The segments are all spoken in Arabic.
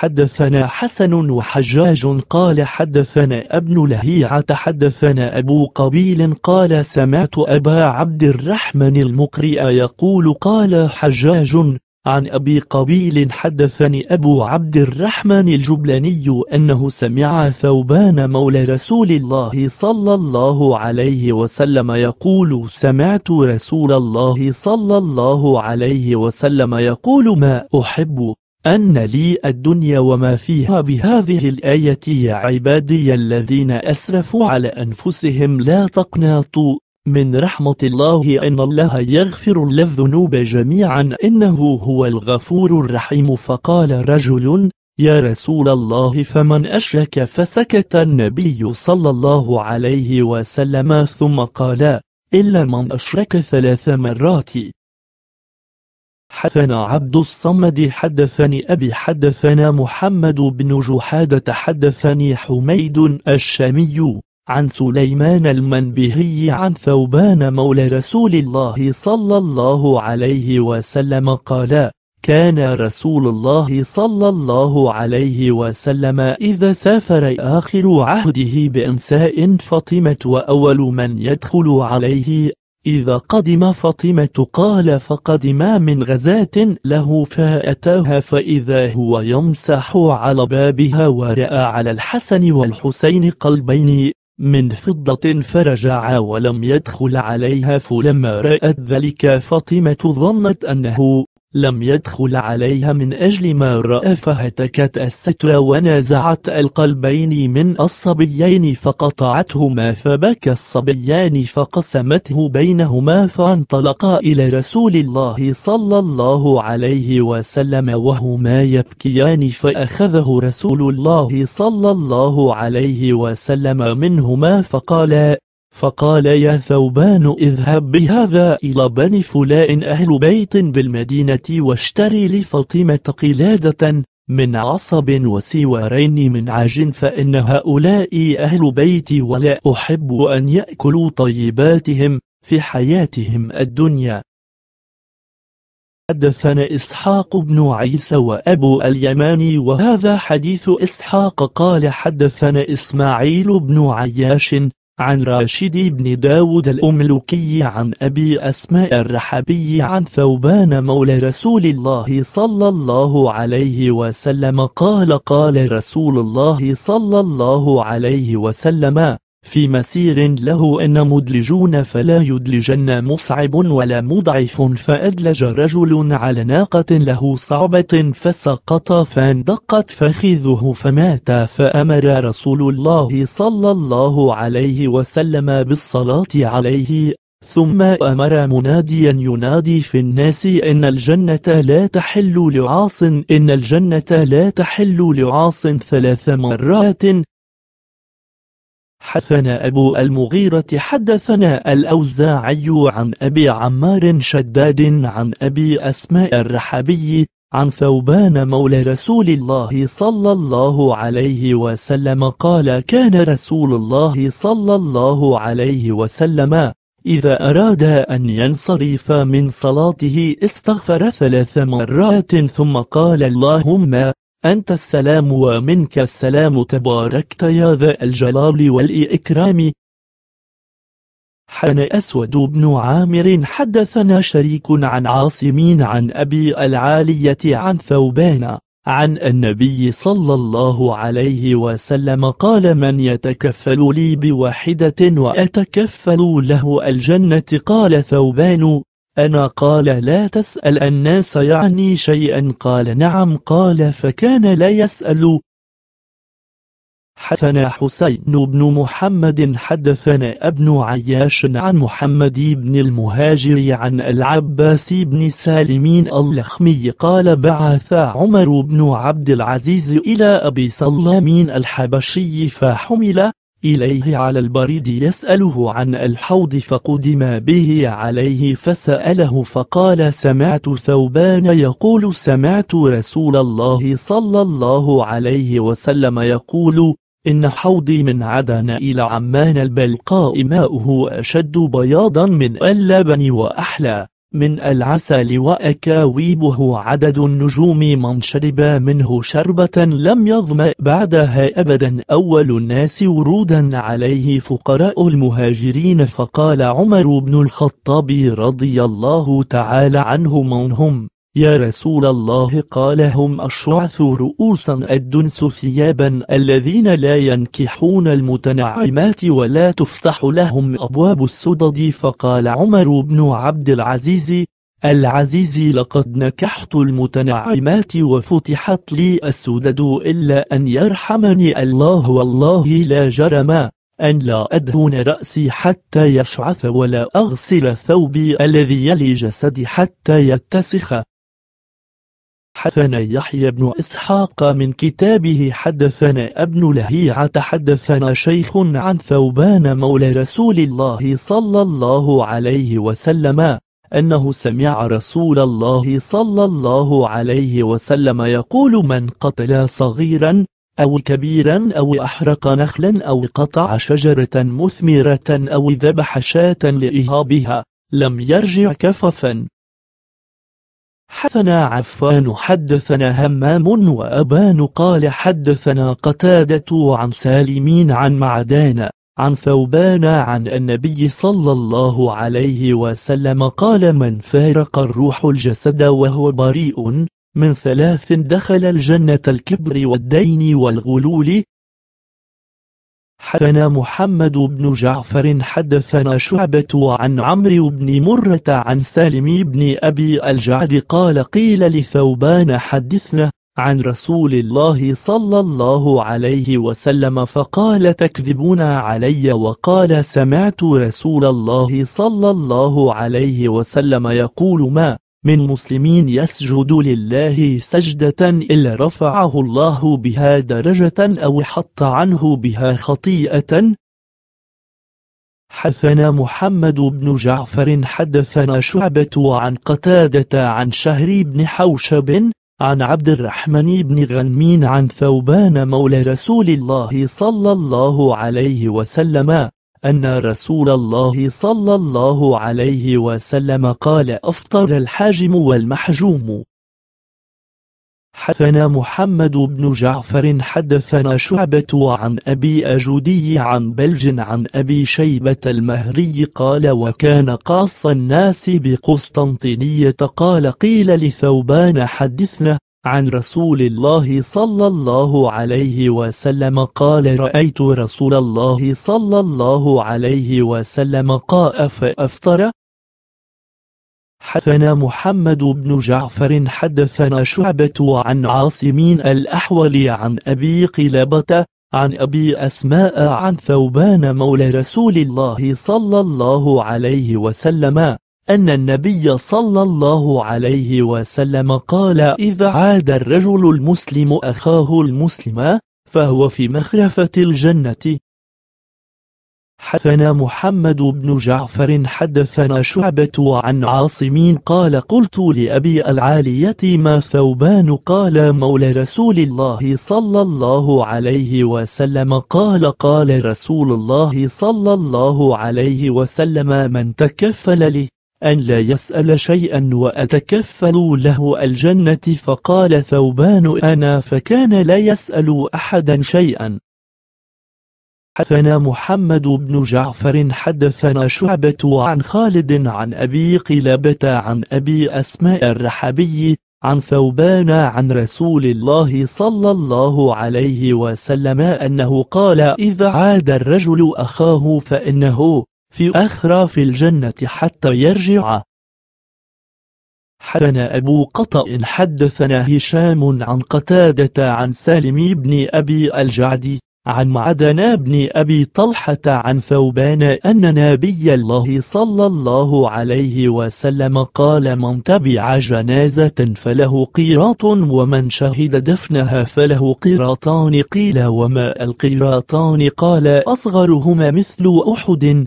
حدثنا حسن وحجاج قال حدثنا ابن لهيعة حدثنا أبو قبيل قال سمعت أبا عبد الرحمن المقرئ يقول قال حجاج عن أبي قبيل حدثني أبو عبد الرحمن الجبلاني أنه سمع ثوبان مولى رسول الله صلى الله عليه وسلم يقول سمعت رسول الله صلى الله عليه وسلم يقول ما أحب أن لي الدنيا وما فيها بهذه الآية يا عبادي الذين أسرفوا على أنفسهم لا تقنطوا من رحمة الله إن الله يغفر الذنوب جميعا إنه هو الغفور الرحيم فقال رجل يا رسول الله فمن أشرك فسكت النبي صلى الله عليه وسلم ثم قال إلا من أشرك ثلاث مرات حدثنا عبد الصمد حدثني أبي حدثنا محمد بن جحادة حدثني حميد الشامي عن سليمان المنبهي عن ثوبان مولى رسول الله صلى الله عليه وسلم قال كان رسول الله صلى الله عليه وسلم إذا سافر آخر عهده بإنساء فاطمة وأول من يدخل عليه إذا قدم فاطمة قال فقدما من غزاة له فأتاها فإذا هو يمسح على بابها ورأى على الحسن والحسين قلبين من فضة فرجع ولم يدخل عليها فلما رأت ذلك فاطمة ظنت أنه لم يدخل عليها من أجل ما رأى فهتكت الستر ونازعت القلبين من الصبيين فقطعتهما فبكى الصبيان فقسمته بينهما فانطلقا إلى رسول الله صلى الله عليه وسلم وهما يبكيان فأخذه رسول الله صلى الله عليه وسلم منهما فقال فقال يا ثوبان اذهب بهذا إلى بني فلاء أهل بيت بالمدينة واشتري لفاطمة قلادة من عصب وسوارين من عجن فإن هؤلاء أهل بيتي ولا أحب أن يأكلوا طيباتهم في حياتهم الدنيا حدثنا إسحاق بن عيسى وأبو اليماني وهذا حديث إسحاق قال حدثنا إسماعيل بن عياش عن راشد بن داود الأملكي عن أبي أسماء الرحبي عن ثوبان مولى رسول الله صلى الله عليه وسلم قال قال رسول الله صلى الله عليه وسلم في مسير له أن مدلجون فلا يدلجن مصعب ولا مضعف فأدلج رجل على ناقة له صعبة فسقط فاندقت فخذه فمات فأمر رسول الله صلى الله عليه وسلم بالصلاة عليه ثم أمر مناديا ينادي في الناس إن الجنة لا تحل لعاص إن الجنة لا تحل لعاص ثلاث مرات حدثنا أبو المغيرة حدثنا الأوزاعي عن أبي عمار شداد عن أبي أسماء الرحبي عن ثوبان مولى رسول الله صلى الله عليه وسلم قال كان رسول الله صلى الله عليه وسلم إذا أراد أن ينصرف من صلاته استغفر ثلاث مرات ثم قال اللهم أنت السلام ومنك السلام تباركت يا ذا الجلال والإكرام حن أسود بن عامر حدثنا شريك عن عاصمين عن أبي العالية عن ثوبان عن النبي صلى الله عليه وسلم قال من يتكفل لي بواحدة وأتكفل له الجنة قال ثوبان أنا قال لا تسأل الناس يعني شيئا قال نعم قال فكان لا يسأل حدثنا حسين بن محمد حدثنا ابن عياش عن محمد بن المهاجر عن العباس بن سالمين اللخمي قال بعث عمر بن عبد العزيز إلى أبي سلامين الحبشي فحمل إليه على البريد يسأله عن الحوض فقدم به عليه فسأله فقال سمعت ثوبان يقول سمعت رسول الله صلى الله عليه وسلم يقول إن حوضي من عدن إلى عمان البلقاء ماؤه أشد بياضا من اللبن وأحلى من العسل وأكاويبه عدد النجوم من شرب منه شربة لم يظمأ بعدها أبدا أول الناس ورودا عليه فقراء المهاجرين فقال عمر بن الخطاب رضي الله تعالى عنه من هم يا رسول الله قال هم الشعث رؤوسا الدنس ثيابا الذين لا ينكحون المتنعمات ولا تفتح لهم أبواب السدد فقال عمر بن عبد العزيز العزيز لقد نكحت المتنعمات وفتحت لي السدد إلا أن يرحمني الله والله لا جرم أن لا أدهن رأسي حتى يشعث ولا أغسل ثوبي الذي يلي جسدي حتى يتسخ حدثنا يحيى بن إسحاق من كتابه حدثنا ابن لهيعة حدثنا شيخ عن ثوبان مولى رسول الله صلى الله عليه وسلم أنه سمع رسول الله صلى الله عليه وسلم يقول من قتل صغيرا أو كبيرا أو أحرق نخلا أو قطع شجرة مثمرة أو ذبح شاة لإهابها لم يرجع كففا حدثنا عفان حدثنا همام وأبان قال حدثنا قتادة عن سالمين عن معدان عن ثوبان عن النبي صلى الله عليه وسلم قال من فارق الروح الجسد وهو بريء من ثلاث دخل الجنة الكبر والدين والغلول حدثنا محمد بن جعفر حدثنا شعبة عن عمرو بن مرة عن سالم بن أبي الجعد قال قيل لثوبان حدثنا عن رسول الله صلى الله عليه وسلم فقال تكذبون علي وقال سمعت رسول الله صلى الله عليه وسلم يقول ما من مسلمين يسجد لله سجدة إلا رفعه الله بها درجة أو حط عنه بها خطيئة حثنا محمد بن جعفر حدثنا شعبة عن قتادة عن شهري بن حوشب عن عبد الرحمن بن غنمين عن ثوبان مولى رسول الله صلى الله عليه وسلم أن رسول الله صلى الله عليه وسلم قال أفطر الحاجم والمحجوم حدثنا محمد بن جعفر حدثنا شعبة عن أبي أجودي عن بلج عن أبي شيبة المهري قال وكان قاص الناس بقسطنطينية قال قيل لثوبان حدثنا عن رسول الله صلى الله عليه وسلم قال رأيت رسول الله صلى الله عليه وسلم قاء فأفطر حدثنا محمد بن جعفر حدثنا شعبة عن عاصمين الأحول عن أبي قلابة عن أبي أسماء عن ثوبان مولى رسول الله صلى الله عليه وسلم أن النبي صلى الله عليه وسلم قال إذا عاد الرجل المسلم أخاه المسلم فهو في مخرفة الجنة حدثنا محمد بن جعفر حدثنا شعبة عن عاصمين قال قلت لأبي العالية ما ثوبان قال مولى رسول الله صلى الله عليه وسلم قال قال رسول الله صلى الله عليه وسلم من تكفل لي أن لا يسأل شيئا وأتكفل له الجنة فقال ثوبان أنا فكان لا يسأل أحدا شيئا حدثنا محمد بن جعفر حدثنا شعبة عن خالد عن أبي قلابة عن أبي أسماء الرحبي عن ثوبان عن رسول الله صلى الله عليه وسلم أنه قال إذا عاد الرجل أخاه فإنه في أخراف الجنة حتى يرجع حدثنا أبو قطأ حدثنا هشام عن قتادة عن سالم بن أبي الجعدي عن معدن بن أبي طلحة عن ثوبان أن نبي الله صلى الله عليه وسلم قال من تبع جنازة فله قيراط ومن شهد دفنها فله قيراطان قيل وما القيراطان قال أصغرهما مثل أحد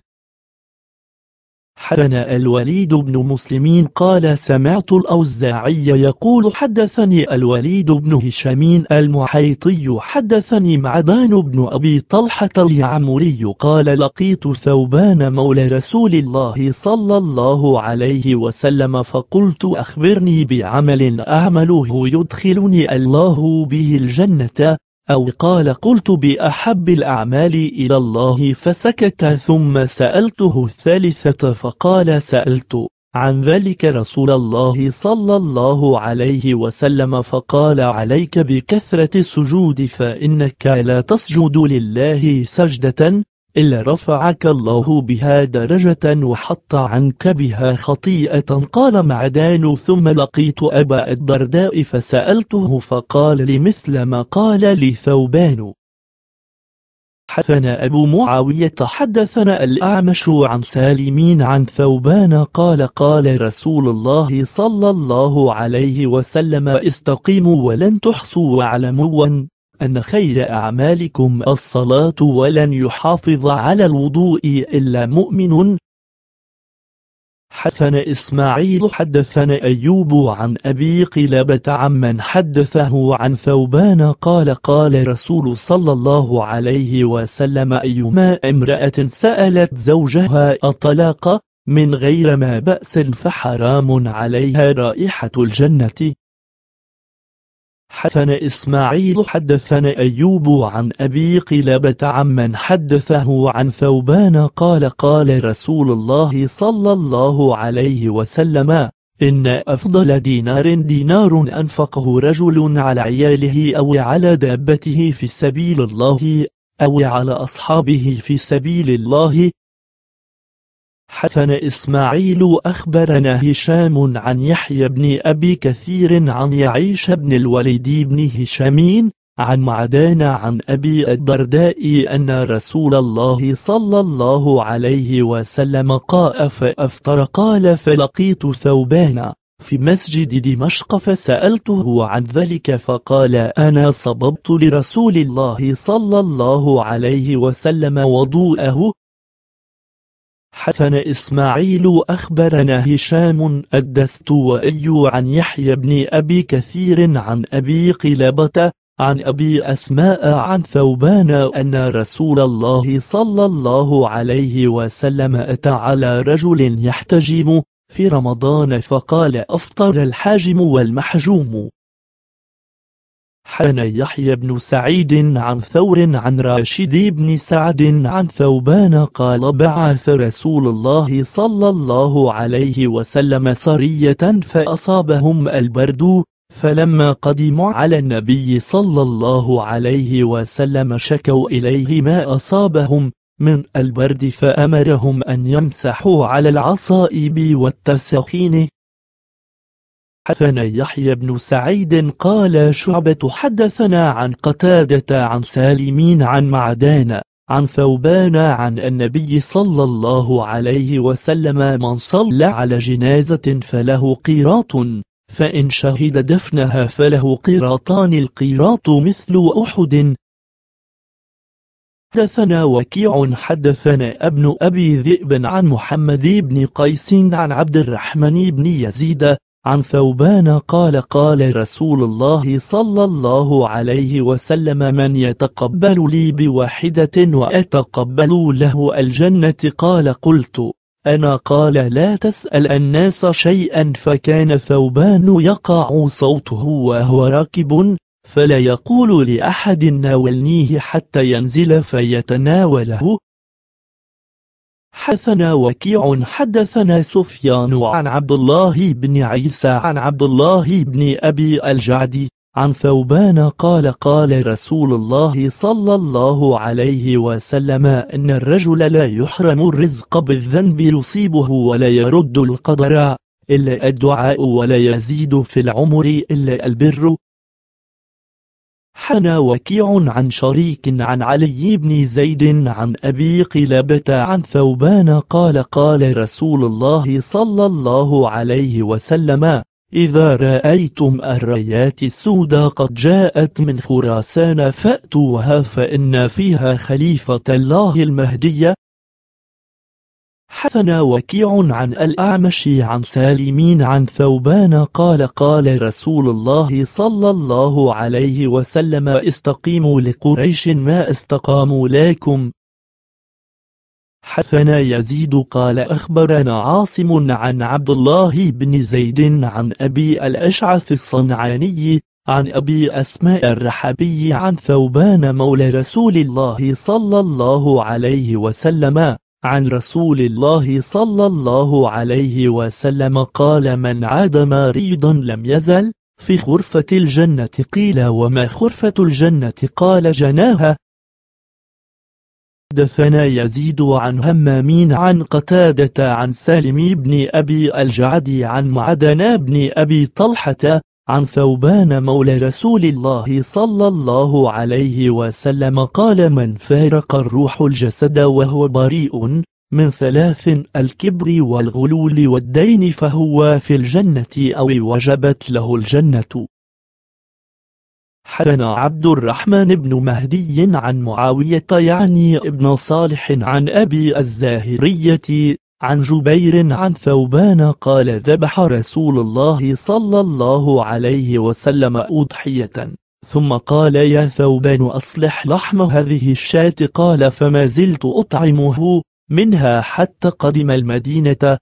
حدثنا الوليد بن مسلمين قال سمعت الأوزاعي يقول حدثني الوليد بن هشام المحيطي حدثني معدان بن أبي طلحة اليعمري قال لقيت ثوبان مولى رسول الله صلى الله عليه وسلم فقلت أخبرني بعمل أعمله يدخلني الله به الجنة أو قال قلت بأحب الأعمال إلى الله فسكت ثم سألته الثالثة فقال سألت عن ذلك رسول الله صلى الله عليه وسلم فقال عليك بكثرة السجود فإنك لا تسجد لله سجدة إلا رفعك الله بها درجة وحط عنك بها خطيئة قال معدان ثم لقيت أبا الدرداء فسألته فقال لي مثل ما قال لي ثوبان حدثنا أبو معاوية حدثنا الأعمش عن سالمين عن ثوبان قال قال رسول الله صلى الله عليه وسلم استقيموا ولن تحصوا واعلموا أن خير أعمالكم الصلاة ولن يحافظ على الوضوء إلا مؤمن حدثنا إسماعيل حدثنا أيوب عن أبي قلابة عمن حدثه عن ثوبان قال قال رسول صلى الله عليه وسلم أيما امرأة سألت زوجها الطلاق من غير ما بأس فحرام عليها رائحة الجنة حدثنا إسماعيل حدثنا أيوب عن أبي قلابة عمن حدثه عن ثوبان قال قال رسول الله صلى الله عليه وسلم إن أفضل دينار دينار أنفقه رجل على عياله أو على دابته في سبيل الله أو على أصحابه في سبيل الله حسن إسماعيل أخبرنا هشام عن يحيى بن أبي كثير عن يعيش بن الوليد بن هشامين عن معدان عن أبي الدرداء أن رسول الله صلى الله عليه وسلم قاء فأفطر قال فلقيت ثوبان في مسجد دمشق فسألته عن ذلك فقال أنا صببت لرسول الله صلى الله عليه وسلم وضوءه حسن إسماعيل أخبرنا هشام الدستوائي عن يحيى بن أبي كثير عن أبي قلبة عن أبي أسماء عن ثوبان أن رسول الله صلى الله عليه وسلم أتى على رجل يحتجم في رمضان فقال أفطر الحاجم والمحجوم حان يحيى بن سعيد عن ثور عن راشد بن سعد عن ثوبان قال بعث رسول الله صلى الله عليه وسلم سرية فأصابهم البرد فلما قدموا على النبي صلى الله عليه وسلم شكوا إليه ما أصابهم من البرد فأمرهم أن يمسحوا على العصائب والتسخين حدثنا يحيى بن سعيد قال شعبة حدثنا عن قتادة عن سالمين عن معدان عن ثوبان عن النبي صلى الله عليه وسلم من صلى على جنازة فله قيراط فإن شهد دفنها فله قيراطان القيراط مثل أحد حدثنا وكيع حدثنا ابن أبي ذئب عن محمد بن قيس عن عبد الرحمن بن يزيد عن ثوبان قال قال رسول الله صلى الله عليه وسلم من يتقبل لي بواحدة وأتقبل له الجنة قال قلت أنا قال لا تسأل الناس شيئا فكان ثوبان يقع صوته وهو راكب فلا يقول لأحد ناولنيه حتى ينزل فيتناوله حدثنا وكيع حدثنا سفيان عن عبد الله بن عيسى عن عبد الله بن أبي الجعد عن ثوبان قال قال رسول الله صلى الله عليه وسلم إن الرجل لا يحرم الرزق بالذنب يصيبه ولا يرد القدر إلا الدعاء ولا يزيد في العمر إلا البر حنى وكيع عن شريك عن علي بن زيد عن أبي قلابة عن ثوبان قال قال رسول الله صلى الله عليه وسلم إذا رأيتم الرايات السوداء قد جاءت من خراسان فأتوها فإن فيها خليفة الله المهدي حثنا وكيع عن الأعمش عن سالمين عن ثوبان قال قال رسول الله صلى الله عليه وسلم استقيموا لقريش ما استقاموا لكم حثنا يزيد قال أخبرنا عاصم عن عبد الله بن زيد عن أبي الأشعث الصنعاني عن أبي أسماء الرحبي عن ثوبان مولى رسول الله صلى الله عليه وسلم عن رسول الله صلى الله عليه وسلم قال من عاد مريضا لم يزل في خرفة الجنة قيل وما خرفة الجنة قال جناها دثنا يزيد عن همامين عن قتادة عن سالم بن أبي الجعد عن معدن بن أبي طلحة عن ثوبان مولى رسول الله صلى الله عليه وسلم قال من فارق الروح الجسد وهو بريء من ثلاث الكبر والغلول والدين فهو في الجنة أو وجبت له الجنة حدنا عبد الرحمن بن مهدي عن معاوية يعني ابن صالح عن أبي الزاهرية عن جبير عن ثوبان قال ذبح رسول الله صلى الله عليه وسلم أضحية ثم قال يا ثوبان أصلح لحم هذه الشاة قال فما زلت أطعمه منها حتى قدم المدينة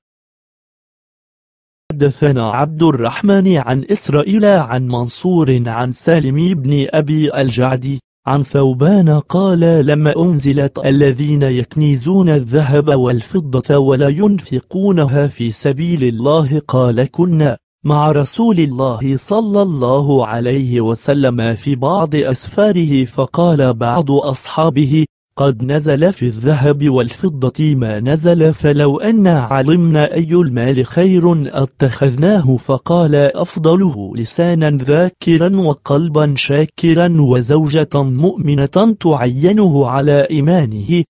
حدثنا عبد الرحمن عن إسرائيل عن منصور عن سالم بن أبي الجعدي عن ثوبان قال لما أنزلت الذين يكنزون الذهب والفضة ولا ينفقونها في سبيل الله قال كنا مع رسول الله صلى الله عليه وسلم في بعض أسفاره فقال بعض أصحابه قد نزل في الذهب والفضة ما نزل فلو أن علمنا أي المال خير اتخذناه فقال أفضله لسانا ذاكرا وقلبا شاكرا وزوجة مؤمنة تعينه على إيمانه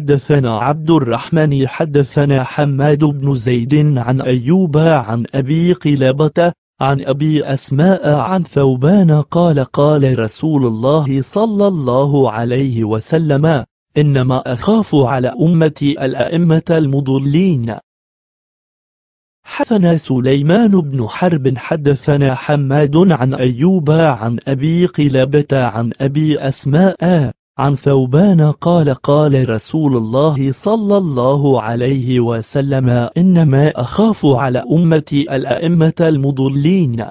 حدثنا عبد الرحمن حدثنا حماد بن زيد عن أيوب عن أبي قلابة عن أبي أسماء عن ثوبان قال قال رسول الله صلى الله عليه وسلم إنما أخاف على أمتي الأئمة المضلين حدثنا سليمان بن حرب حدثنا حماد عن أيوب عن أبي قلابة عن أبي أسماء عن ثوبان قال قال رسول الله صلى الله عليه وسلم إنما أخاف على أمتي الأئمة المضلين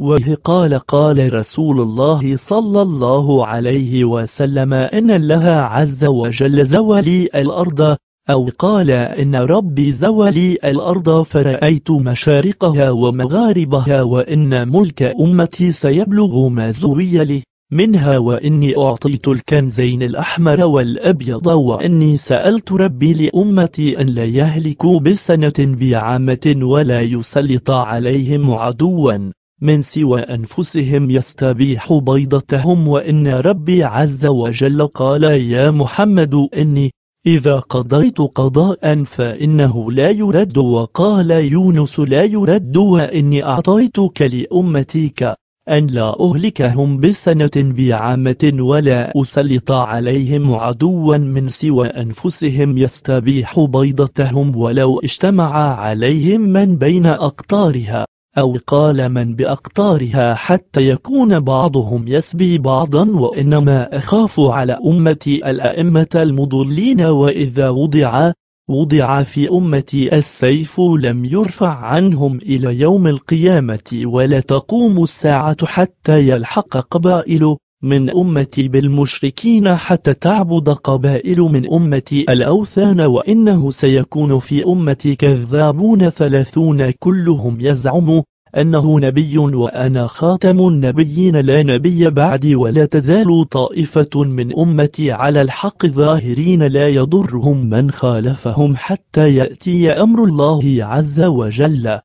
وهي قال قال رسول الله صلى الله عليه وسلم إن الله عز وجل زولي الأرض أو قال إن ربي زولي الأرض فرأيت مشارقها ومغاربها وإن ملك أمتي سيبلغ ما زوي لي منها وإني أعطيت الكنزين الأحمر والأبيض وإني سألت ربي لأمتي أن لا يهلكوا بسنة بعامة ولا يسلط عليهم عدوا من سوى أنفسهم يستبيح بيضتهم وإن ربي عز وجل قال يا محمد إني إذا قضيت قضاء فإنه لا يرد وقال يونس لا يرد وإني أعطيتك لأمتك أن لا أهلكهم بسنة بعامة ولا أسلط عليهم عدوا من سوى أنفسهم يستبيح بيضتهم ولو اجتمع عليهم من بين أقطارها أو قال من بأقطارها حتى يكون بعضهم يسبي بعضا وإنما أخاف على أمتي الأئمة المضلين وإذا وضع وضع في أمتي السيف لم يرفع عنهم إلى يوم القيامة ولا تقوم الساعة حتى يلحق قبائل من أمتي بالمشركين حتى تعبد قبائل من أمتي الأوثان وإنه سيكون في أمتي كذابون ثلاثون كلهم يزعم أنه نبي وأنا خاتم النبيين لا نبي بعدي ولا تزال طائفة من أمتي على الحق ظاهرين لا يضرهم من خالفهم حتى يأتي أمر الله عز وجل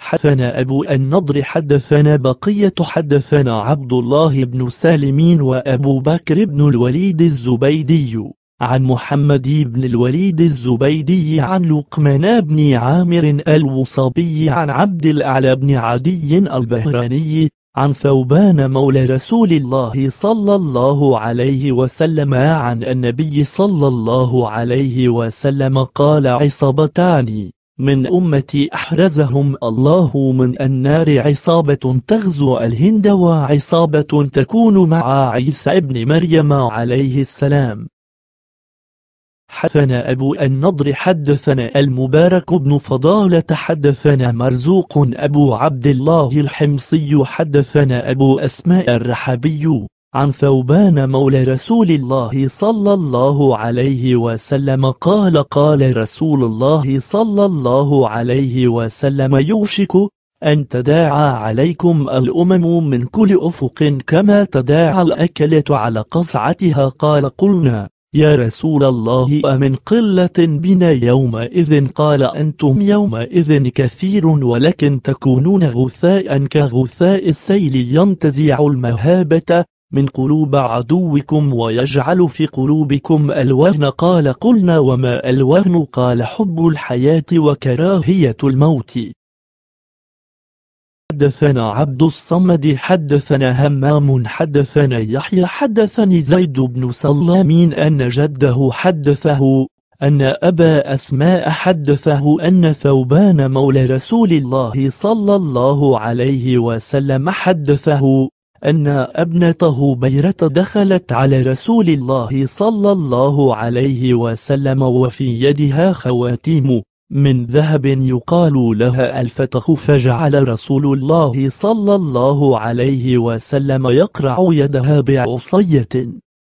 حدثنا أبو النضر حدثنا بقية حدثنا عبد الله بن سالمين وأبو بكر بن الوليد الزبيدي عن محمد بن الوليد الزبيدي عن لقمان بن عامر الوصابي عن عبد الأعلى بن عدي البهراني عن ثوبان مولى رسول الله صلى الله عليه وسلم عن النبي صلى الله عليه وسلم قال عصابتان من أمتي أحرزهم الله من النار عصابة تغزو الهند وعصابة تكون مع عيسى ابن مريم عليه السلام حدثنا أبو النضر حدثنا المبارك بن فضالة حدثنا مرزوق أبو عبد الله الحمصي حدثنا أبو أسماء الرحبي عن ثوبان مولى رسول الله صلى الله عليه وسلم قال قال رسول الله صلى الله عليه وسلم يوشك أن تداعى عليكم الأمم من كل أفق كما تداعى الأكلة على قصعتها قال قلنا يا رسول الله أمن قلة بنا يومئذ قال أنتم يومئذ كثير ولكن تكونون غثاء كغثاء السيل ينتزع المهابة من قلوب عدوكم ويجعل في قلوبكم الوهن قال قلنا وما الوهن قال حب الحياة وكراهية الموت حدثنا عبد الصمد حدثنا همام حدثنا يحيى حدثني زيد بن سلام أن جده حدثه أن أبا أسماء حدثه أن ثوبان مولى رسول الله صلى الله عليه وسلم حدثه أن ابنته بيرة دخلت على رسول الله صلى الله عليه وسلم وفي يدها خواتيم من ذهب يقال لها الفتخ فجعل رسول الله صلى الله عليه وسلم يقرع يدها بعصية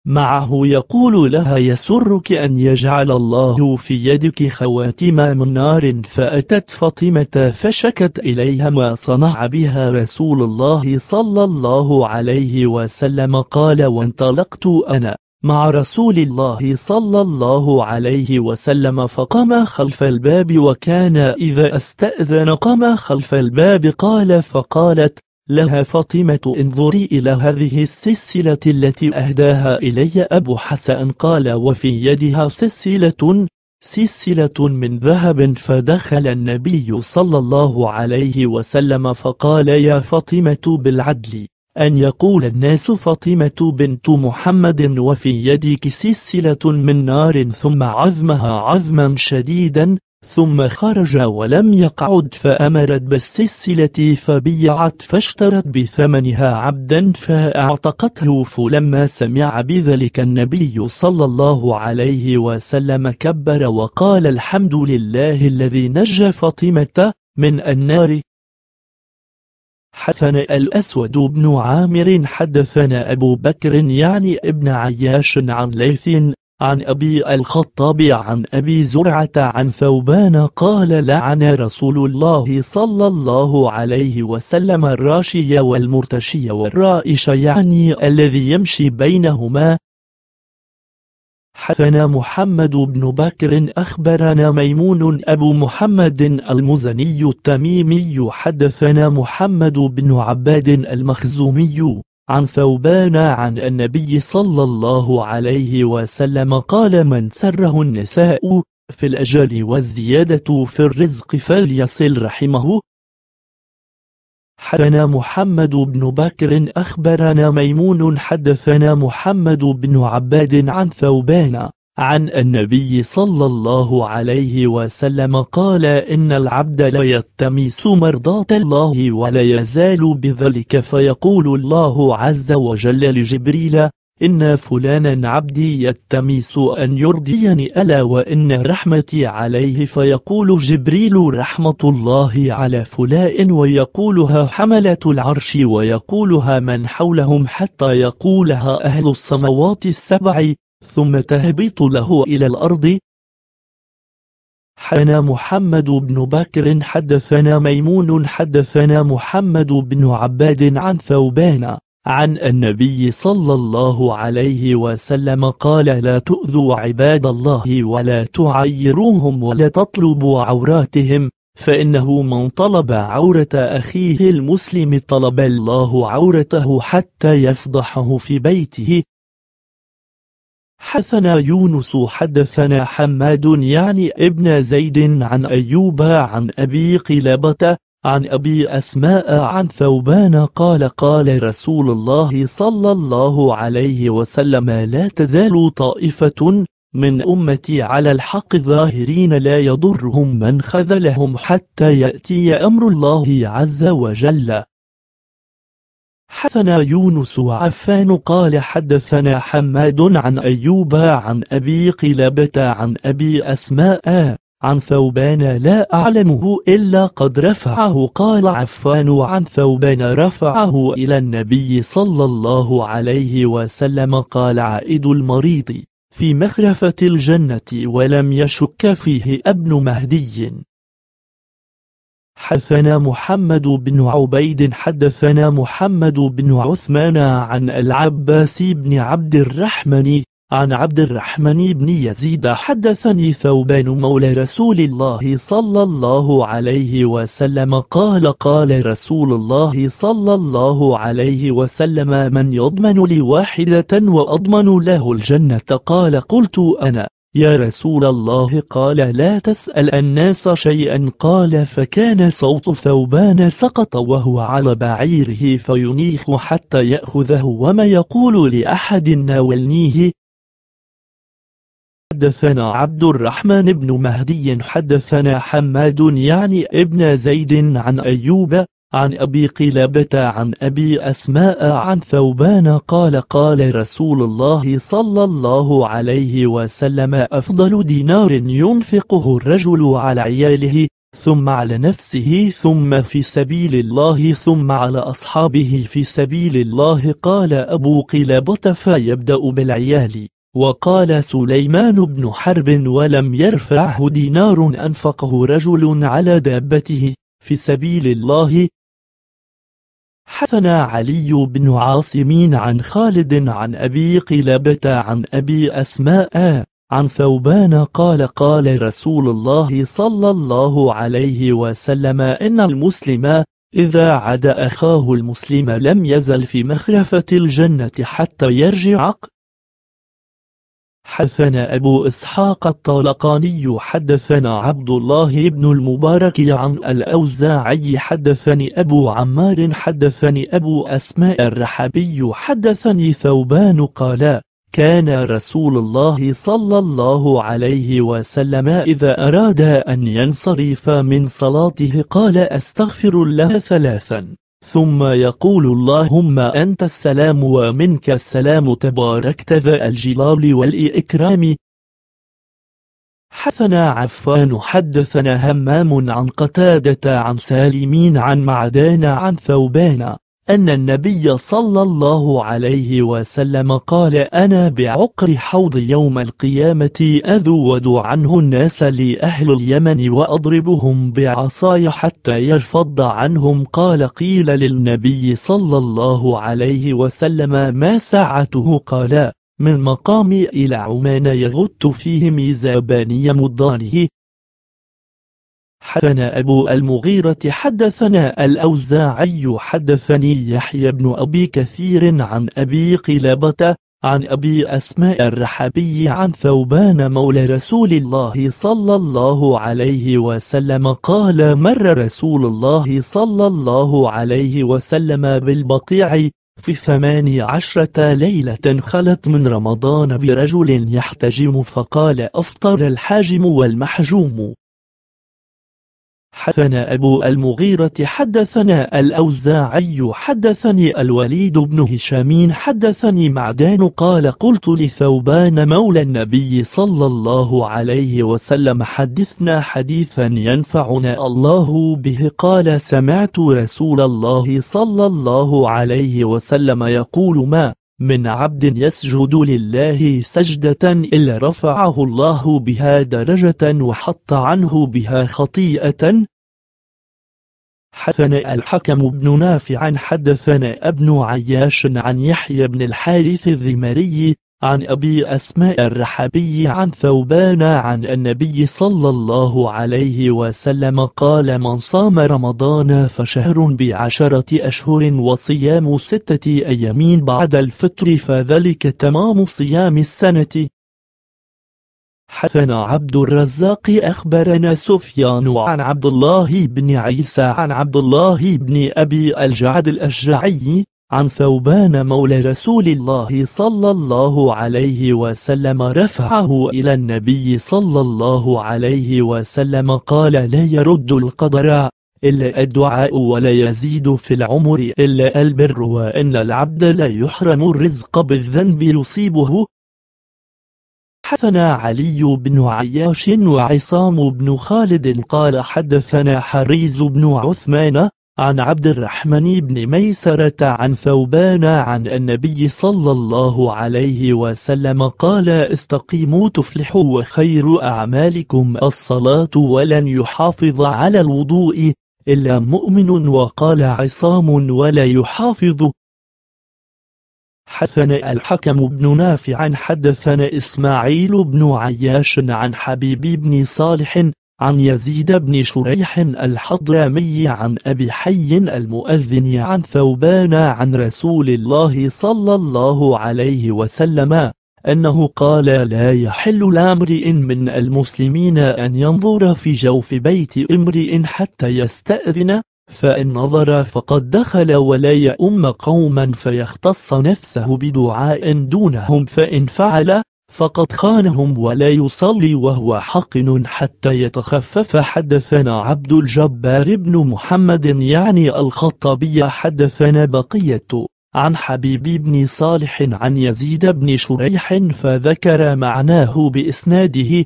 معه يقول لها يسرك أن يجعل الله في يدك خواتم من نار فأتت فاطمة فشكت إليها ما صنع بها رسول الله صلى الله عليه وسلم قال وانطلقت أنا مع رسول الله صلى الله عليه وسلم فقام خلف الباب وكان إذا استأذن قام خلف الباب قال فقالت لها فاطمة انظري إلى هذه السلسلة التي أهداها إلي أبو حسن قال وفي يدها سلسلة سلسلة من ذهب فدخل النبي صلى الله عليه وسلم فقال يا فاطمة بالعدل أن يقول الناس فاطمة بنت محمد وفي يدك سلسلة من نار ثم عذمها عذما شديدا ثم خرج ولم يقعد فأمرت بالسلسلة فبيعت فاشترت بثمنها عبدا فأعتقته فلما سمع بذلك النبي صلى الله عليه وسلم كبر وقال الحمد لله الذي نجى فاطمة من النار حدثنا الأسود بن عامر حدثنا أبو بكر يعني ابن عياش عن ليث عن أبي الخطاب عن أبي زرعة عن ثوبان قال لعن رسول الله صلى الله عليه وسلم الراشي والمرتشي والرائش يعني الذي يمشي بينهما حدثنا محمد بن بكر أخبرنا ميمون أبو محمد المزني التميمي حدثنا محمد بن عباد المخزومي عن ثوبان عن النبي صلى الله عليه وسلم قال من سره النساء في الأجل والزيادة في الرزق فليصل رحمه حدثنا محمد بن بكر أخبرنا ميمون حدثنا محمد بن عباد عن ثوبان عن النبي صلى الله عليه وسلم قال إن العبد لا يتمس مرضاة الله ولا يزال بذلك فيقول الله عز وجل لجبريل إن فلانا عبدي يتميس أن يرضيني ألا وإن رحمتي عليه فيقول جبريل رحمة الله على فلاء ويقولها حملة العرش ويقولها من حولهم حتى يقولها أهل السماوات السبع ثم تهبط له إلى الأرض حنا محمد بن بكر حدثنا ميمون حدثنا محمد بن عباد عن ثوبان عن النبي صلى الله عليه وسلم قال لا تؤذوا عباد الله ولا تعيروهم ولا تطلبوا عوراتهم فإنه من طلب عورة أخيه المسلم طلب الله عورته حتى يفضحه في بيته حثنا يونس حدثنا حماد يعني ابن زيد عن أيوب عن أبي قلابة عن أبي أسماء عن ثوبان قال قال رسول الله صلى الله عليه وسلم لا تزال طائفة من أمتي على الحق ظاهرين لا يضرهم من خذلهم حتى يأتي أمر الله عز وجل حدثنا يونس عفان قال حدثنا حماد عن أيوب عن أبي قلابة عن أبي أسماء عن ثوبان لا أعلمه إلا قد رفعه قال عفان عن ثوبان رفعه إلى النبي صلى الله عليه وسلم قال عائد المريض في مخرفة الجنة ولم يشك فيه ابن مهدي حدثنا محمد بن عبيد حدثنا محمد بن عثمان عن العباس بن عبد الرحمن عن عبد الرحمن بن يزيد حدثني ثوبان مولى رسول الله صلى الله عليه وسلم قال قال رسول الله صلى الله عليه وسلم من يضمن لي واحدة وأضمن له الجنة قال قلت أنا يا رسول الله قال لا تسأل الناس شيئا قال فكان صوت ثوبان سقط وهو على بعيره فينيخ حتى يأخذه وما يقول لأحد ناولنيه حدثنا عبد الرحمن بن مهدي حدثنا حماد يعني ابن زيد عن أيوب عن أبي قلابة عن أبي أسماء عن ثوبان قال قال رسول الله صلى الله عليه وسلم أفضل دينار ينفقه الرجل على عياله ثم على نفسه ثم في سبيل الله ثم على أصحابه في سبيل الله قال أبو قلابة فيبدأ بالعيال وقال سليمان بن حرب ولم يرفعه دينار أنفقه رجل على دابته في سبيل الله حثنا علي بن عاصم عن خالد عن أبي قلابة عن أبي أسماء عن ثوبان قال قال رسول الله صلى الله عليه وسلم إن المسلم إذا عدا أخاه المسلم لم يزل في مخرفة الجنة حتى يرجع حدثنا أبو إسحاق الطالقاني حدثنا عبد الله بن المبارك عن الأوزاعي حدثني أبو عمار حدثني أبو أسماء الرحبي حدثني ثوبان قال كان رسول الله صلى الله عليه وسلم إذا أراد أن ينصرف من صلاته قال أستغفر الله ثلاثا ثم يقول اللهم أنت السلام ومنك السلام تباركت ذا الجلال والإكرام حثنا عفان حدثنا همام عن قتادة عن سالمين عن معدان عن ثوبان أن النبي صلى الله عليه وسلم قال أنا بعقر حوض يوم القيامة أذود عنه الناس لأهل اليمن وأضربهم بعصاي حتى يرفض عنهم قال قيل للنبي صلى الله عليه وسلم ما ساعته قال من مقام إلى عمان يغت فيه ميزاباني مضانه حدثنا أبو المغيرة حدثنا الأوزاعي حدثني يحيى بن أبي كثير عن أبي قلابة عن أبي أسماء الرحبي عن ثوبان مولى رسول الله صلى الله عليه وسلم قال مر رسول الله صلى الله عليه وسلم بالبقيع في ثمان عشرة ليلة خلت من رمضان برجل يحتجم فقال أفطر الحاجم والمحجوم حدثنا أبو المغيرة حدثنا الأوزاعي حدثني الوليد بن هشام حدثني معدان قال قلت لثوبان مولى النبي صلى الله عليه وسلم حدثنا حديثا ينفعنا الله به قال سمعت رسول الله صلى الله عليه وسلم يقول ما من عبد يسجد لله سجدة إلا رفعه الله بها درجة وحط عنه بها خطيئة حثنا الحكم بن نافع حدثنا ابن عياش عن يحيى بن الحارث الذمري عن أبي أسماء الرحبي عن ثوبان عن النبي صلى الله عليه وسلم قال من صام رمضان فشهر بعشرة أشهر وصيام ستة أيام بعد الفطر فذلك تمام صيام السنة حثنا عبد الرزاق أخبرنا سفيان عن عبد الله بن عيسى عن عبد الله بن أبي الجعد الأشجعي عن ثوبان مولى رسول الله صلى الله عليه وسلم رفعه إلى النبي صلى الله عليه وسلم قال لا يرد القدر إلا الدعاء ولا يزيد في العمر إلا البر وإن العبد لا يحرم الرزق بالذنب يصيبه حدثنا علي بن عياش وعصام بن خالد قال حدثنا حريز بن عثمان عن عبد الرحمن بن ميسرة عن ثوبان عن النبي صلى الله عليه وسلم قال استقيموا تفلحوا وخير أعمالكم الصلاة ولن يحافظ على الوضوء إلا مؤمن وقال عصام ولا يحافظ حدثنا الحكم بن نافع حدثنا إسماعيل بن عياش عن حبيب بن صالح عن يزيد بن شريح الحضرمي عن أبي حي المؤذن عن ثوبان عن رسول الله صلى الله عليه وسلم أنه قال لا يحل لامرئ من المسلمين أن ينظر في جوف بيت امرئ حتى يستأذن فإن نظر فقد دخل ولا يؤم قوما فيختص نفسه بدعاء دونهم فإن فعل فقد خانهم ولا يصلي وهو حقن حتى يتخفف حدثنا عبد الجبار بن محمد يعني الخطابي حدثنا بقية عن حبيب بن صالح عن يزيد بن شريح فذكر معناه بإسناده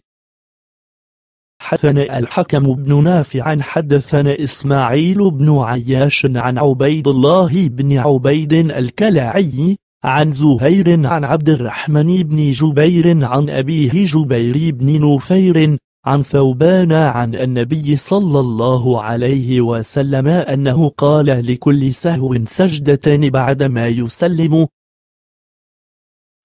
حدثنا الحكم بن نافع حدثنا إسماعيل بن عياش عن عبيد الله بن عبيد الكلاعي عن زهير عن عبد الرحمن بن جبير عن أبيه جبير بن نفير عن ثوبان عن النبي صلى الله عليه وسلم أنه قال لكل سهو سجدة بعدما يسلم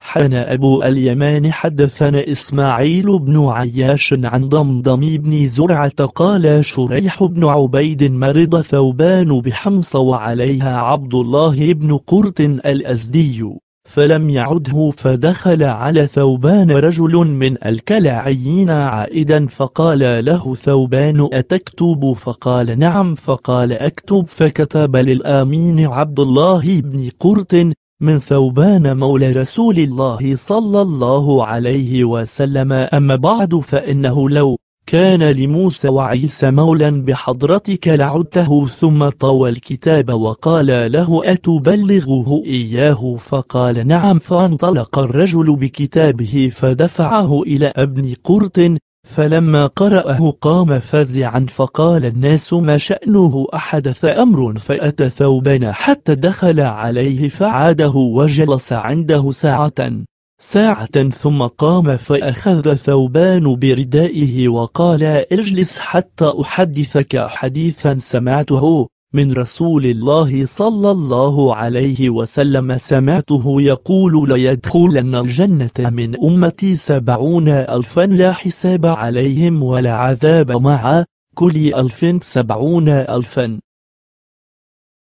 حنا أبو اليمان حدثنا إسماعيل بن عياش عن ضمضم بن زرعة قال شريح بن عبيد مرض ثوبان بحمص وعليها عبد الله بن قرط الأزدي فلم يعده فدخل على ثوبان رجل من الكلاعيين عائدا فقال له ثوبان أتكتب فقال نعم فقال أكتب فكتب للآمين عبد الله بن قرط من ثوبان مولى رسول الله صلى الله عليه وسلم أما بعد فإنه لو كان لموسى وعيسى مولا بحضرتك لعدته ثم طوى الكتاب وقال له أتبلغه إياه فقال نعم فانطلق الرجل بكتابه فدفعه إلى ابن قرط فلما قرأه قام فزعا فقال الناس ما شأنه أحدث أمر فأتى ثوبنا حتى دخل عليه فعاده وجلس عنده ساعة ساعة ثم قام فأخذ ثوبان بردائه وقال اجلس حتى أحدثك حديثا سمعته من رسول الله صلى الله عليه وسلم سمعته يقول ليدخلن الجنة من أمتي سبعون ألفا لا حساب عليهم ولا عذاب مع كل ألف سبعون ألفا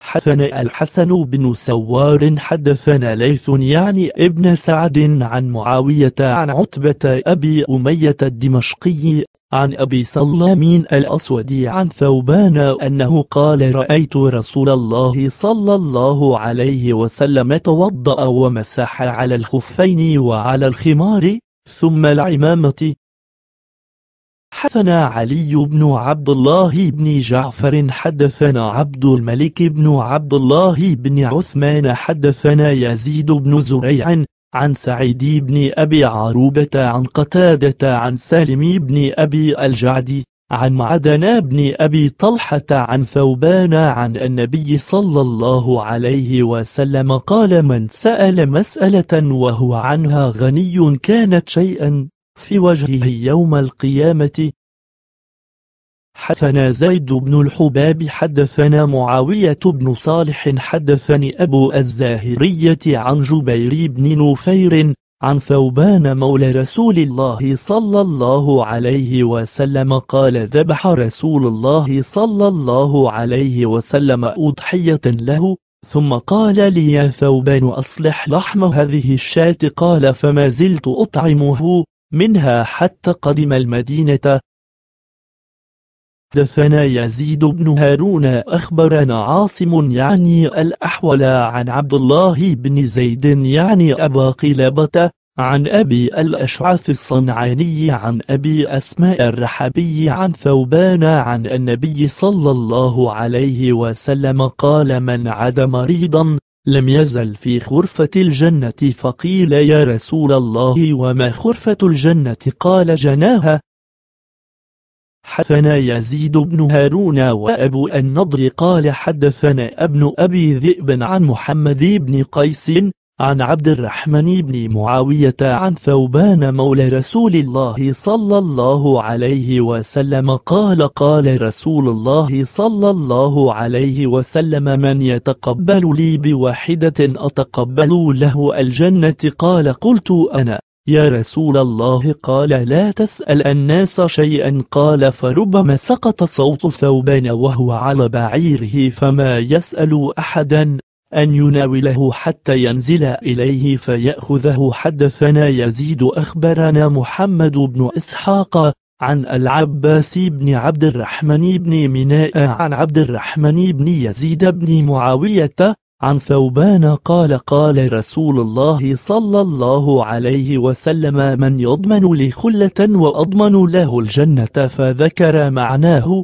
حدثنا الحسن بن سوار حدثنا ليث يعني ابن سعد عن معاوية عن عتبة أبي أمية الدمشقي عن أبي سلامين الأسود عن ثوبان أنه قال رأيت رسول الله صلى الله عليه وسلم توضأ ومسح على الخفين وعلى الخمار ثم العمامة حدثنا علي بن عبد الله بن جعفر حدثنا عبد الملك بن عبد الله بن عثمان حدثنا يزيد بن زريع عن سعيد بن أبي عروبة عن قتادة عن سالم بن أبي الجعد عن معدن بن أبي طلحة عن ثوبان عن النبي صلى الله عليه وسلم قال من سأل مسألة وهو عنها غني كانت شيئا في وجهه يوم القيامة حدثنا زيد بن الحباب حدثنا معاوية بن صالح حدثني أبو الزاهرية عن جبير بن نفير عن ثوبان مولى رسول الله صلى الله عليه وسلم قال ذبح رسول الله صلى الله عليه وسلم أضحية له ثم قال لي يا ثوبان أصلح لحم هذه الشاة قال فما زلت أطعمه منها حتى قدم المدينة حدثنا يزيد بن هارون أخبرنا عاصم يعني الأحول عن عبد الله بن زيد يعني أبا قلابة عن أبي الأشعث الصنعاني عن أبي أسماء الرحبي عن ثوبان عن النبي صلى الله عليه وسلم قال من عاد مريضا لم يزل في خرفة الجنة فقيل يا رسول الله وما خرفة الجنة قال جناها حدثنا يزيد بن هارون وأبو النضر قال حدثنا ابن أبي ذئب عن محمد بن قيس عن عبد الرحمن بن معاوية عن ثوبان مولى رسول الله صلى الله عليه وسلم قال قال رسول الله صلى الله عليه وسلم من يتقبل لي بواحدة أتقبل له الجنة قال قلت أنا يا رسول الله قال لا تسأل الناس شيئا قال فربما سقط صوت ثوبان وهو على بعيره فما يسأل أحدا أن يناوله حتى ينزل إليه فيأخذه حدثنا يزيد أخبرنا محمد بن إسحاق عن العباس بن عبد الرحمن بن مناء عن عبد الرحمن بن يزيد بن معاوية عن ثوبان قال قال رسول الله صلى الله عليه وسلم من يضمن لي خلة وأضمن له الجنة فذكر معناه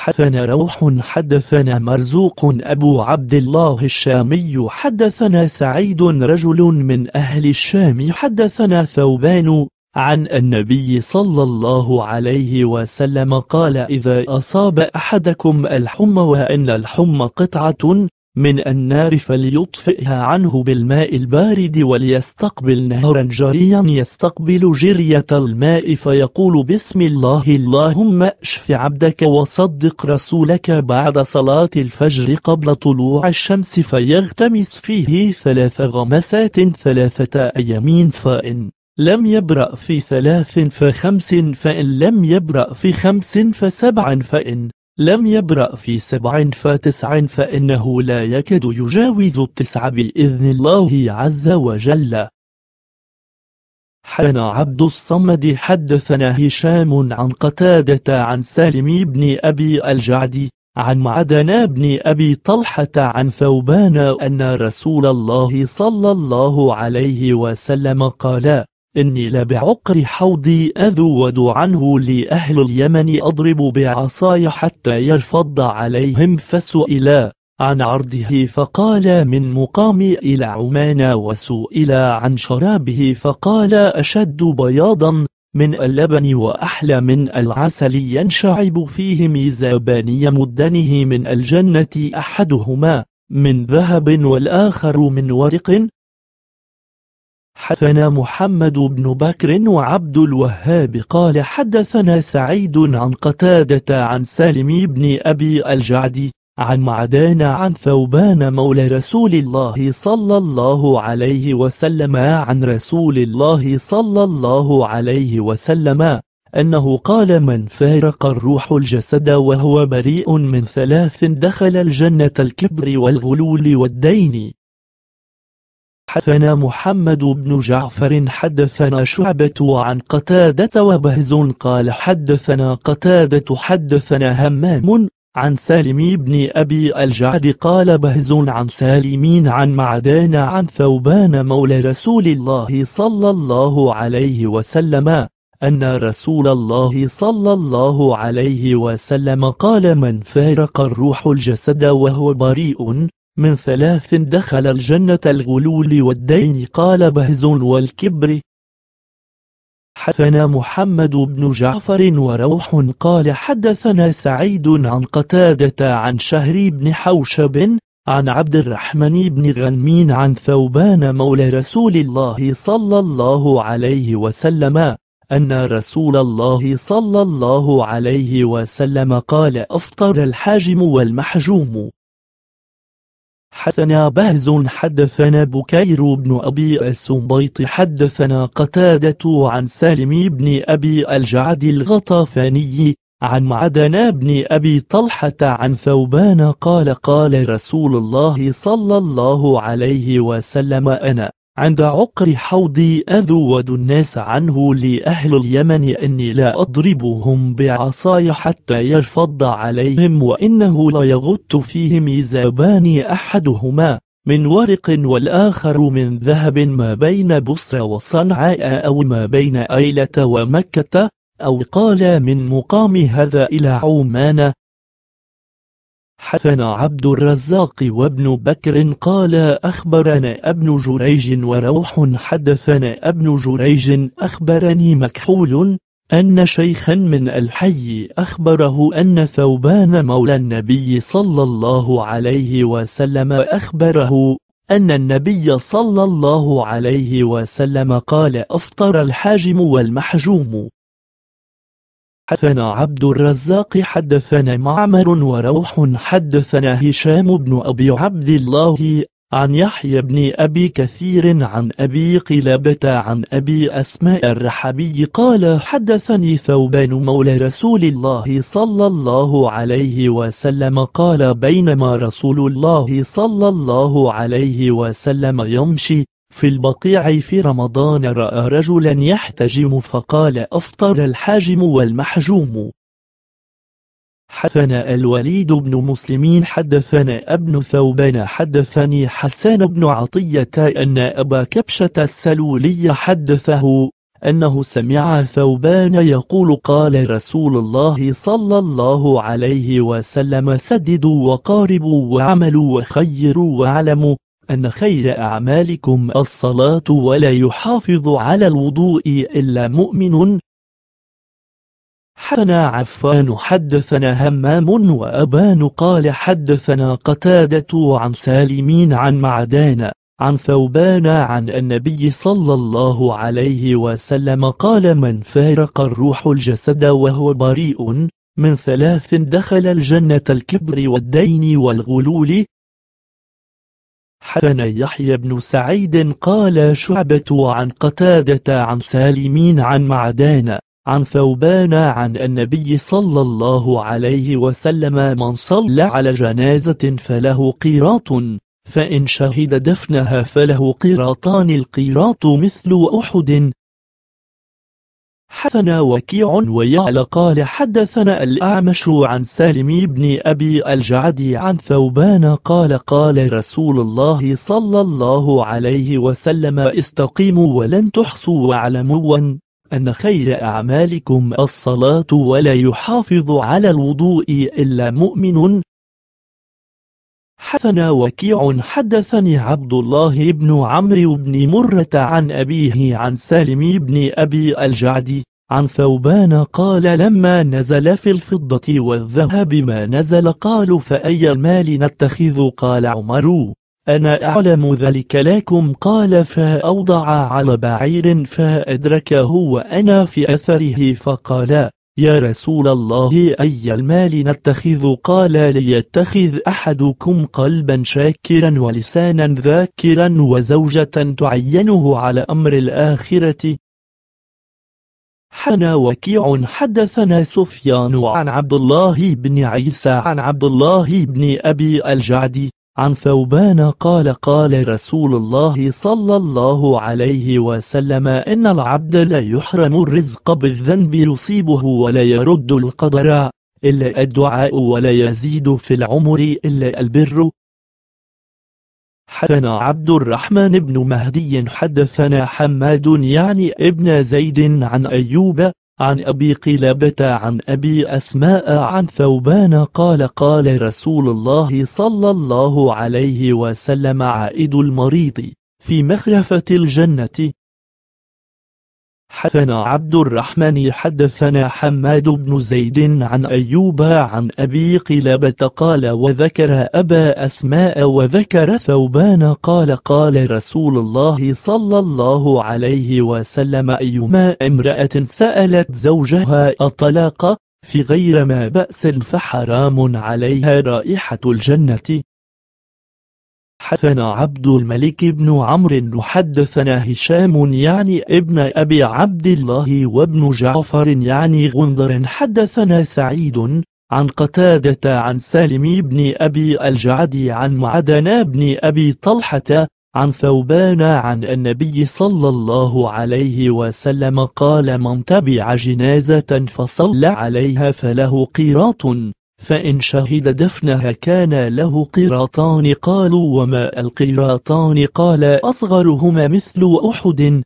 حدثنا روح حدثنا مرزوق أبو عبد الله الشامي حدثنا سعيد رجل من أهل الشام حدثنا ثوبان عن النبي صلى الله عليه وسلم قال إذا أصاب أحدكم الحمى وأن الحمى قطعة من النار فليطفئها عنه بالماء البارد وليستقبل نهرا جريا يستقبل جرية الماء فيقول بسم الله اللهم اشف عبدك وصدق رسولك بعد صلاة الفجر قبل طلوع الشمس فيغتمس فيه ثلاث غمسات ثلاثة أيام فإن لم يبرأ في ثلاث فخمس فإن لم يبرأ في خمس فسبع فإن لم يبرأ في سبع فتسع فإنه لا يكد يجاوز التسع بإذن الله عز وجل حدثنا عبد الصمد حدثنا هشام عن قتادة عن سالم بن أبي الجعد عن معدن بن أبي طلحة عن ثوبان أن رسول الله صلى الله عليه وسلم قال إني لبعقر حوضي أذود عنه لأهل اليمن أضرب بعصاي حتى يرفض عليهم فسئلا عن عرضه فقال من مقام إلى عمان وسئل عن شرابه فقال أشد بياضا من اللبن وأحلى من العسل ينشعب فيه ميزابانية مدنه من الجنة أحدهما من ذهب والآخر من ورق حدثنا محمد بن بكر وعبد الوهاب قال حدثنا سعيد عن قتادة عن سالم بن أبي الجعد عن معدان عن ثوبان مولى رسول الله صلى الله عليه وسلم عن رسول الله صلى الله عليه وسلم أنه قال من فارق الروح الجسد وهو بريء من ثلاث دخل الجنة الكبر والغلول والدين حدثنا محمد بن جعفر حدثنا شعبة عن قتادة وبهز قال حدثنا قتادة حدثنا همام عن سالم بن أبي الجعد قال بهز عن سالمين عن معدان عن ثوبان مولى رسول الله صلى الله عليه وسلم أن رسول الله صلى الله عليه وسلم قال من فارق الروح الجسد وهو بريء من ثلاث دخل الجنة الغلول والدين قال بهز والكبر حدثنا محمد بن جعفر وروح قال حدثنا سعيد عن قتادة عن شهري بن حوشب عن عبد الرحمن بن غنمين عن ثوبان مولى رسول الله صلى الله عليه وسلم أن رسول الله صلى الله عليه وسلم قال أفطر الحاجم والمحجوم حدثنا بهز حدثنا بكير بن أبي السنبيط حدثنا قتادة عن سالم بن أبي الجعد الغطفاني عن معدن بن أبي طلحة عن ثوبان قال قال رسول الله صلى الله عليه وسلم أنا عند عقر حوضي أذود الناس عنه لأهل اليمن أني لا أضربهم بعصاي حتى يرفض عليهم وإنه لا يغط فيهم يزابان أحدهما من ورق والآخر من ذهب ما بين بصرى وصنعاء أو ما بين أيلة ومكة أو قال من مقام هذا إلى عمان حدثنا عبد الرزاق وابن بكر قال أخبرنا ابن جريج وروح حدثنا ابن جريج أخبرني مكحول أن شيخا من الحي أخبره أن ثوبان مولى النبي صلى الله عليه وسلم أخبره أن النبي صلى الله عليه وسلم قال أفطر الحاجم والمحجوم حدثنا عبد الرزاق حدثنا معمر وروح حدثنا هشام بن أبي عبد الله عن يحيى بن أبي كثير عن أبي قلابة عن أبي أسماء الرحبي قال حدثني ثوبان مولى رسول الله صلى الله عليه وسلم قال بينما رسول الله صلى الله عليه وسلم يمشي في البقيع في رمضان رأى رجلا يحتجم فقال أفطر الحاجم والمحجوم حدثنا الوليد بن مسلمين حدثنا ابن ثوبان حدثني حسان بن عطية أن أبا كبشة السلولي حدثه أنه سمع ثوبان يقول قال رسول الله صلى الله عليه وسلم سددوا وقاربوا وعملوا وخيروا واعلموا أن خير أعمالكم الصلاة ولا يحافظ على الوضوء إلا مؤمن حدثنا عفان حدثنا همام وأبان قال حدثنا قتادة عن سالمين عن معدان عن ثوبان عن النبي صلى الله عليه وسلم قال من فارق الروح الجسد وهو بريء من ثلاث دخل الجنة الكبر والدين والغلول حدثنا يحيى بن سعيد قال شعبة عن قتادة عن سالمين عن معدان عن ثوبان عن النبي صلى الله عليه وسلم من صلى على جنازة فله قيراط فإن شهد دفنها فله قيراطان القيراط مثل أحد حدثنا وكيع ويعلى قال حدثنا الأعمش عن سالم بن أبي الجعد عن ثوبان قال قال رسول الله صلى الله عليه وسلم استقيموا ولن تحصوا واعلموا أن خير أعمالكم الصلاة ولا يحافظ على الوضوء إلا مؤمن حدثنا وكيع حدثني عبد الله بن عمرو بن مرة عن أبيه عن سالم بن أبي الجعد عن ثوبان قال لما نزل في الفضة والذهب ما نزل قالوا فأي المال نتخذ قال عمر أنا أعلم ذلك لكم قال فأوضع على بعير فأدركه وأنا في أثره فقال يا رسول الله أي المال نتخذ قال ليتخذ أحدكم قلبا شاكرا ولسانا ذاكرا وزوجة تعينه على أمر الآخرة حنا وكيع حدثنا سفيان عن عبد الله بن عيسى عن عبد الله بن أبي الجعد عن ثوبان قال قال رسول الله صلى الله عليه وسلم إن العبد لا يحرم الرزق بالذنب يصيبه ولا يرد القدر إلا الدعاء ولا يزيد في العمر إلا البر حدثنا عبد الرحمن بن مهدي حدثنا حماد يعني ابن زيد عن أيوب عن أبي قلابة عن أبي أسماء عن ثوبان قال قال رسول الله صلى الله عليه وسلم عائد المريض في مخرفة الجنة حدثنا عبد الرحمن حدثنا حماد بن زيد عن أيوب عن أبي قلابة قال وذكر أبا أسماء وذكر ثوبان قال قال رسول الله صلى الله عليه وسلم أيما امرأة سألت زوجها الطلاق في غير ما بأس فحرام عليها رائحة الجنة حدثنا عبد الملك بن عمرو حدثنا هشام يعني ابن أبي عبد الله وابن جعفر يعني غندر حدثنا سعيد عن قتادة عن سالم بن أبي الجعد عن معدن بن أبي طلحة عن ثوبان عن النبي صلى الله عليه وسلم قال من تبع جنازة فصلى عليها فله قيراط فإن شهد دفنها كان له قراطان قالوا وما القراطان قال أصغرهما مثل أحد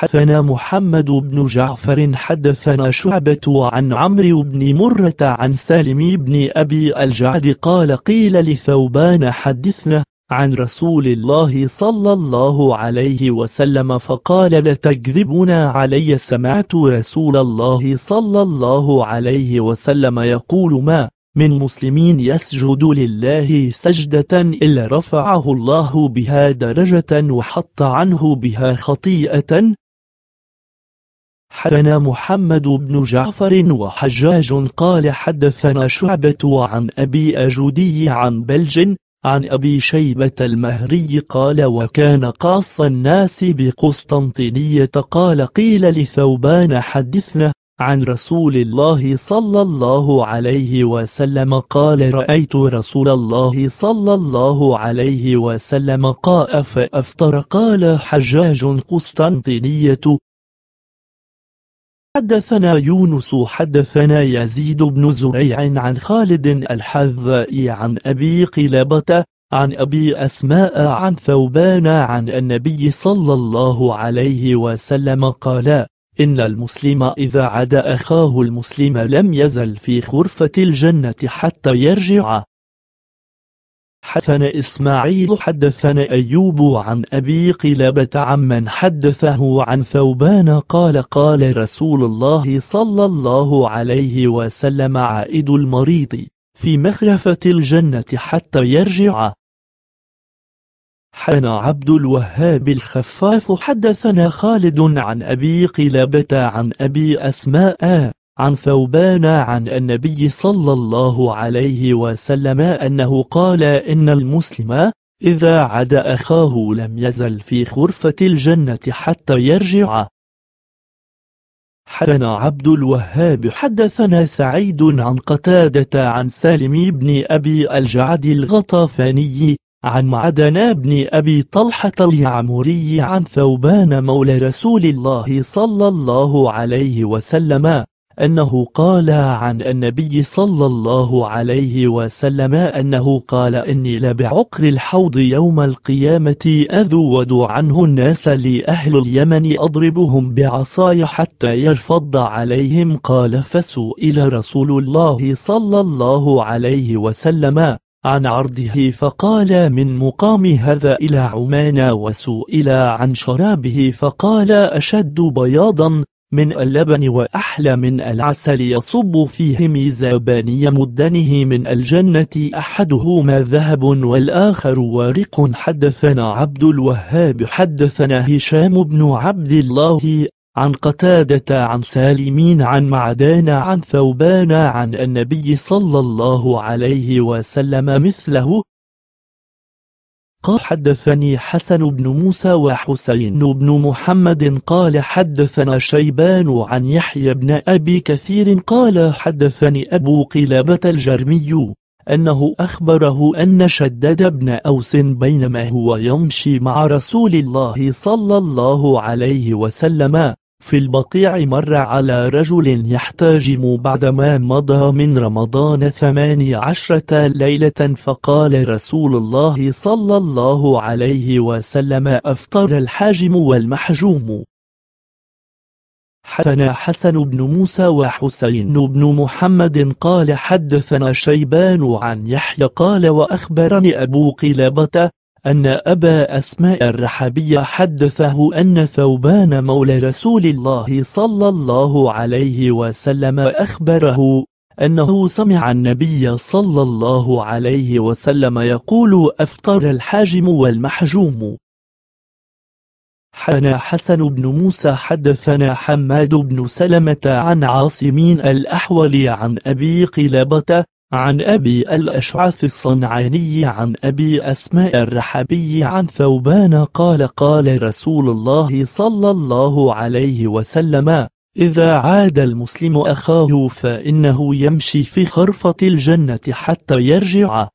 حدثنا محمد بن جعفر حدثنا شعبة عن عمرو بن مرة عن سالم بن أبي الجعد قال قيل لثوبان حدثنا عن رسول الله صلى الله عليه وسلم فقال لا تكذبون علي سمعت رسول الله صلى الله عليه وسلم يقول ما من مسلمين يسجد لله سجدة إلا رفعه الله بها درجة وحط عنه بها خطيئة حدثنا محمد بن جعفر وحجاج قال حدثنا شعبة عن أبي أجودي عن بلج عن أبي شيبة المهري قال وكان قاص الناس بقسطنطينية قال قيل لثوبان حدثنا عن رسول الله صلى الله عليه وسلم قال رأيت رسول الله صلى الله عليه وسلم قاء فأفطر قال حجاج قسطنطينية حدثنا يونس حدثنا يزيد بن زريع عن خالد الحذائي عن أبي قلابة عن أبي أسماء عن ثوبان عن النبي صلى الله عليه وسلم قال إن المسلم إذا عدا أخاه المسلم لم يزل في خرفة الجنة حتى يرجع حدثنا إسماعيل حدثنا أيوب عن أبي قلابة عمن حدثه عن ثوبان قال قال رسول الله صلى الله عليه وسلم عائد المريض في مخرفة الجنة حتى يرجع حدثنا عبد الوهاب الخفاف حدثنا خالد عن أبي قلابة عن أبي أسماء عن ثوبان عن النبي صلى الله عليه وسلم أنه قال إن المسلم إذا عدا أخاه لم يزل في خرفة الجنة حتى يرجع حدثنا عبد الوهاب حدثنا سعيد عن قتادة عن سالم بن أبي الجعد الغطافاني عن معدن بن أبي طلحة اليعمري عن ثوبان مولى رسول الله صلى الله عليه وسلم أنه قال عن النبي صلى الله عليه وسلم أنه قال إني لبعقر الحوض يوم القيامة أذود عنه الناس لأهل اليمن أضربهم بعصاي حتى يرفض عليهم قال فسئل رسول الله صلى الله عليه وسلم عن عرضه فقال من مقام هذا إلى عمان وسئل عن شرابه فقال أشد بياضا من اللبن وأحلى من العسل يصب فيه ميزابان يمدنه من الجنة أحدهما ذهب والآخر ورق حدثنا عبد الوهاب حدثنا هشام بن عبد الله عن قتادة عن سالمين عن معدان عن ثوبان عن النبي صلى الله عليه وسلم مثله قال حدثني حسن بن موسى وحسين بن محمد قال حدثنا شيبان عن يحيى بن أبي كثير قال حدثني أبو قلابة الجرمي أنه أخبره أن شدد بن أوس بينما هو يمشي مع رسول الله صلى الله عليه وسلم في البقيع مر على رجل يحتاجم بعدما مضى من رمضان ثماني عشرة ليلة فقال رسول الله صلى الله عليه وسلم أفطر الحاجم والمحجوم حدثنا حسن بن موسى وحسين بن محمد قال حدثنا شيبان عن يحيى قال وأخبرني أبو قلابة أن أبا أسماء الرحبي حدثه أن ثوبان مولى رسول الله صلى الله عليه وسلم أخبره أنه سمع النبي صلى الله عليه وسلم يقول أفطر الحاجم والمحجوم حنا حسن بن موسى حدثنا حماد بن سلمة عن عاصمين الأحول عن أبي قلابة عن أبي الأشعث الصنعاني عن أبي أسماء الرحبي عن ثوبان قال قال رسول الله صلى الله عليه وسلم إذا عاد المسلم أخاه فإنه يمشي في خرفة الجنة حتى يرجع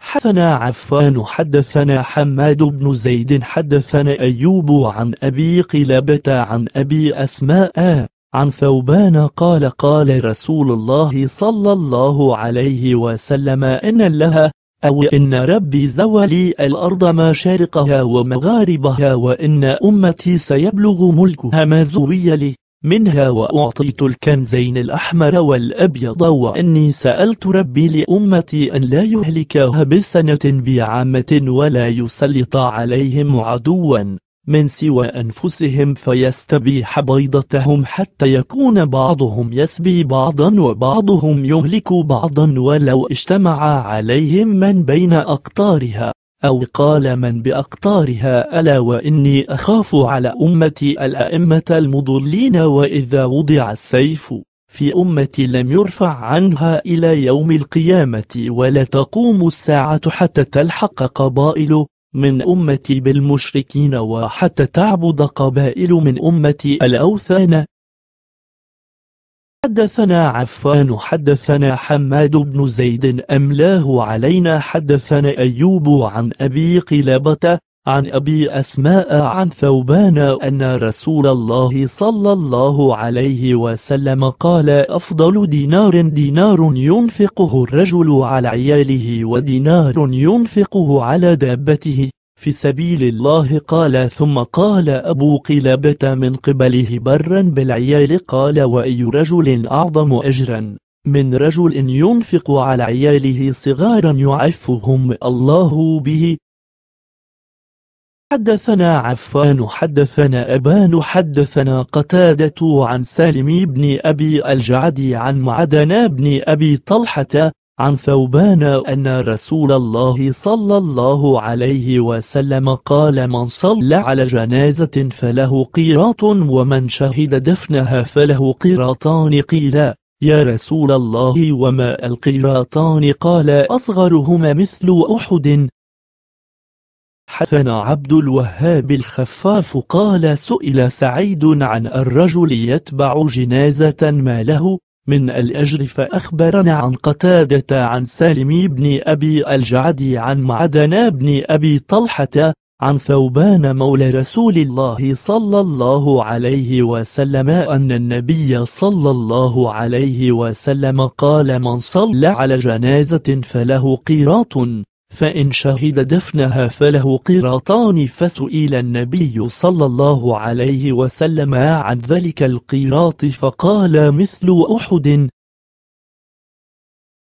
حدثنا عفان حدثنا حماد بن زيد حدثنا أيوب عن أبي قلابة عن أبي أسماء عن ثوبان قال قال رسول الله صلى الله عليه وسلم إن لها أو إن ربي زولي الأرض ما ومغاربها وإن أمتي سيبلغ ملكها ما زوي لي منها وأعطيت الكنزين الأحمر والأبيض وإني سألت ربي لأمتي أن لا يهلكها بسنة بعامة ولا يسلط عليهم عدوا من سوى أنفسهم فيستبيح بيضتهم حتى يكون بعضهم يسبي بعضا وبعضهم يهلك بعضا ولو اجتمع عليهم من بين أقطارها أو قال من بأقطارها ألا وإني أخاف على أمتي الأئمة المضلين وإذا وضع السيف في أمتي لم يرفع عنها إلى يوم القيامة ولا تقوم الساعة حتى تلحق قبائل من أمتي بالمشركين وحتى تعبد قبائل من أمتي الأوثان حدثنا عفان حدثنا حماد بن زيد أملاه علينا حدثنا أيوب عن أبي قلابة عن أبي أسماء عن ثوبان أن رسول الله صلى الله عليه وسلم قال أفضل دينار دينار ينفقه الرجل على عياله ودينار ينفقه على دابته في سبيل الله قال ثم قال أبو قلابة من قبله برا بالعيال قال وأي رجل أعظم أجرا من رجل ينفق على عياله صغارا يعفهم الله به حدثنا عفان حدثنا أبان حدثنا قتادة عن سالم بن أبي الجعد عن معدن بن أبي طلحة عن ثوبان أن رسول الله صلى الله عليه وسلم قال من صلى على جنازة فله قيراط ومن شهد دفنها فله قيراطان قيلا يا رسول الله وما القيراطان قال أصغرهما مثل أحد حسن عبد الوهاب الخفاف قال سئل سعيد عن الرجل يتبع جنازة ما له من الأجر فأخبرنا عن قتادة عن سالم بن أبي الجعد عن معدن بن أبي طلحة عن ثوبان مولى رسول الله صلى الله عليه وسلم أن النبي صلى الله عليه وسلم قال من صلى على جنازة فله قيراط فإن شهد دفنها فله قيراطان فسئل النبي صلى الله عليه وسلم عن ذلك القيراط فقال مثل أحد